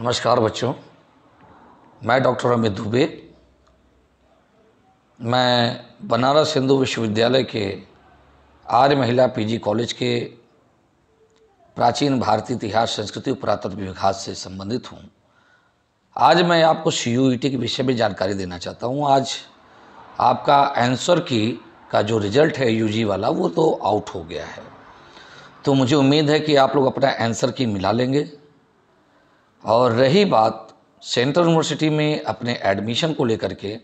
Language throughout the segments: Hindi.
नमस्कार बच्चों मैं डॉक्टर अमित दुबे मैं बनारस हिंदू विश्वविद्यालय के आर्य महिला पीजी कॉलेज के प्राचीन भारतीय इतिहास संस्कृति पुरातत्व विभाग से संबंधित हूँ आज मैं आपको सी यू ई टी के विषय में जानकारी देना चाहता हूँ आज आपका आंसर की का जो रिजल्ट है यूजी वाला वो तो आउट हो गया है तो मुझे उम्मीद है कि आप लोग अपना आंसर की मिला लेंगे और रही बात सेंट्रल यूनिवर्सिटी में अपने एडमिशन को लेकर के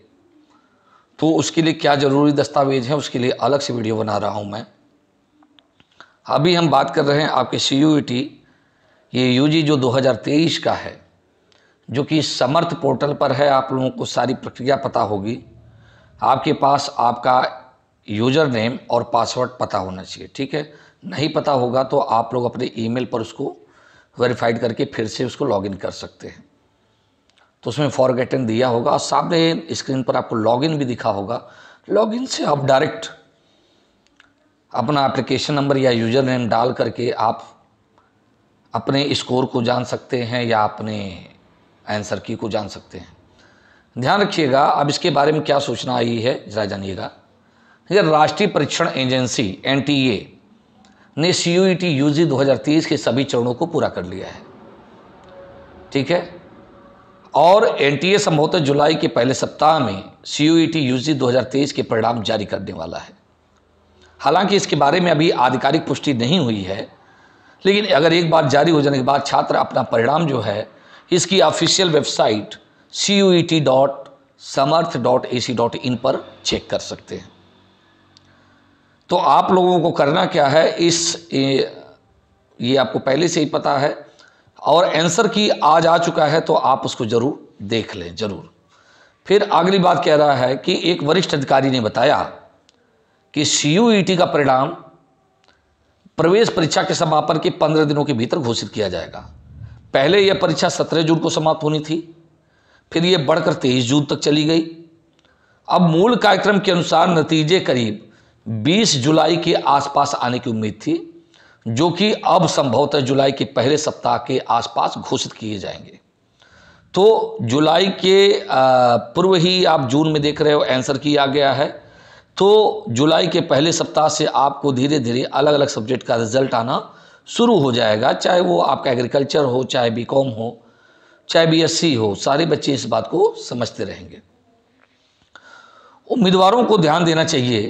तो उसके लिए क्या ज़रूरी दस्तावेज है उसके लिए अलग से वीडियो बना रहा हूँ मैं अभी हम बात कर रहे हैं आपके सी यू टी ये यू जी जो 2023 का है जो कि समर्थ पोर्टल पर है आप लोगों को सारी प्रक्रिया पता होगी आपके पास आपका यूजर नेम और पासवर्ड पता होना चाहिए ठीक है नहीं पता होगा तो आप लोग अपने ईमेल पर उसको वेरीफाइड करके फिर से उसको लॉगिन कर सकते हैं तो उसमें फॉरगेटन दिया होगा और सामने स्क्रीन पर आपको लॉगिन भी दिखा होगा लॉगिन से आप डायरेक्ट अपना एप्लीकेशन नंबर या यूज़र नेम डाल करके आप अपने स्कोर को जान सकते हैं या अपने आंसर की को जान सकते हैं ध्यान रखिएगा अब इसके बारे में क्या सूचना आई है जरा जानिएगा राष्ट्रीय परीक्षण एजेंसी एन ने C U T U G के सभी चरणों को पूरा कर लिया है ठीक है और एन टी ए संभवतः जुलाई के पहले सप्ताह में C U T U G के परिणाम जारी करने वाला है हालांकि इसके बारे में अभी आधिकारिक पुष्टि नहीं हुई है लेकिन अगर एक बार जारी हो जाने के बाद छात्र अपना परिणाम जो है इसकी official website C U E T dot Samarth dot A C dot in पर चेक कर सकते हैं तो आप लोगों को करना क्या है इस ये आपको पहले से ही पता है और आंसर की आज आ चुका है तो आप उसको ज़रूर देख लें ज़रूर फिर अगली बात कह रहा है कि एक वरिष्ठ अधिकारी ने बताया कि सी e का परिणाम प्रवेश परीक्षा के समापन के पंद्रह दिनों के भीतर घोषित किया जाएगा पहले यह परीक्षा सत्रह जून को समाप्त होनी थी फिर यह बढ़कर तेईस जून तक चली गई अब मूल कार्यक्रम के अनुसार नतीजे करीब 20 जुलाई के आसपास आने की उम्मीद थी जो कि अब संभवतः जुलाई के पहले सप्ताह के आसपास घोषित किए जाएंगे तो जुलाई के पूर्व ही आप जून में देख रहे हो आंसर किया गया है तो जुलाई के पहले सप्ताह से आपको धीरे धीरे अलग अलग सब्जेक्ट का रिजल्ट आना शुरू हो जाएगा चाहे वो आपका एग्रीकल्चर हो चाहे बी हो चाहे बी हो सारे बच्चे इस बात को समझते रहेंगे उम्मीदवारों को ध्यान देना चाहिए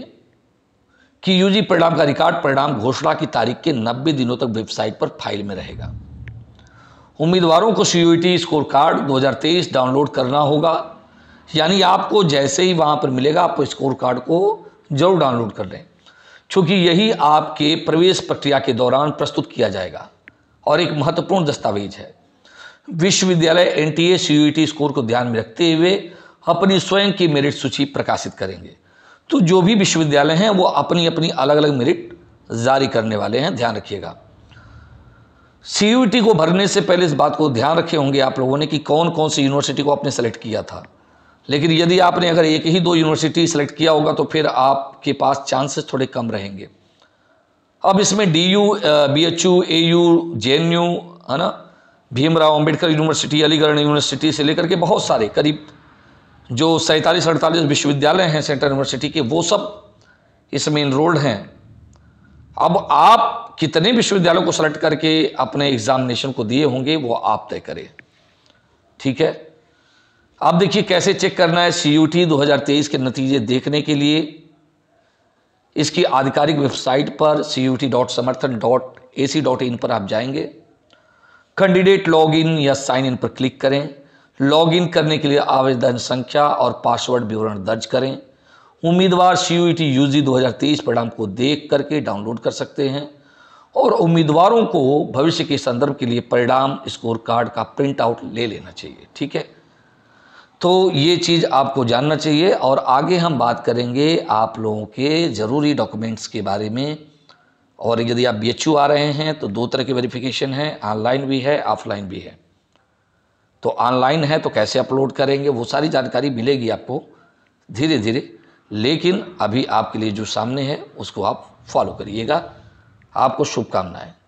कि यूजी परिणाम का रिकॉर्ड परिणाम घोषणा की तारीख के 90 दिनों तक वेबसाइट पर फाइल में रहेगा उम्मीदवारों को सी स्कोर कार्ड 2023 डाउनलोड करना होगा यानी आपको जैसे ही वहां पर मिलेगा आपको स्कोर कार्ड को जरूर डाउनलोड कर लें क्योंकि यही आपके प्रवेश प्रक्रिया के दौरान प्रस्तुत किया जाएगा और एक महत्वपूर्ण दस्तावेज है विश्वविद्यालय एन टी स्कोर को ध्यान में रखते हुए अपनी स्वयं की मेरिट सूची प्रकाशित करेंगे तो जो भी विश्वविद्यालय हैं वो अपनी अपनी अलग अलग मेरिट जारी करने वाले हैं ध्यान रखिएगा सी को भरने से पहले इस बात को ध्यान रखे होंगे आप लोगों ने कि कौन कौन सी यूनिवर्सिटी को आपने सेलेक्ट किया था लेकिन यदि आपने अगर एक ही दो यूनिवर्सिटी सेलेक्ट किया होगा तो फिर आपके पास चांसेस थोड़े कम रहेंगे अब इसमें D U B H U A U J N U है ना भीमराव अम्बेडकर यूनिवर्सिटी अलीगढ़ यूनिवर्सिटी से लेकर के बहुत सारे करीब जो सैंतालीस अड़तालीस विश्वविद्यालय हैं सेंट्रल यूनिवर्सिटी के वो सब इसमें इनरोल्ड हैं अब आप कितने विश्वविद्यालयों को सेलेक्ट करके अपने एग्जामिनेशन को दिए होंगे वो आप तय करें ठीक है अब देखिए कैसे चेक करना है सी यू टी दो हज़ार तेईस के नतीजे देखने के लिए इसकी आधिकारिक वेबसाइट पर C U T dot Samarth dot A C dot in पर आप जाएंगे कैंडिडेट लॉग इन या साइन इन पर क्लिक करें लॉगिन करने के लिए आवेदन संख्या और पासवर्ड विवरण दर्ज करें उम्मीदवार C U T U G दो परिणाम को देख करके डाउनलोड कर सकते हैं और उम्मीदवारों को भविष्य के संदर्भ के लिए परिणाम स्कोर कार्ड का प्रिंट आउट ले लेना चाहिए ठीक है तो ये चीज़ आपको जानना चाहिए और आगे हम बात करेंगे आप लोगों के ज़रूरी डॉक्यूमेंट्स के बारे में और यदि आप बी आ रहे हैं तो दो तरह के वेरिफिकेशन हैं ऑनलाइन भी है ऑफलाइन भी है तो ऑनलाइन है तो कैसे अपलोड करेंगे वो सारी जानकारी मिलेगी आपको धीरे धीरे लेकिन अभी आपके लिए जो सामने है उसको आप फॉलो करिएगा आपको शुभकामनाएँ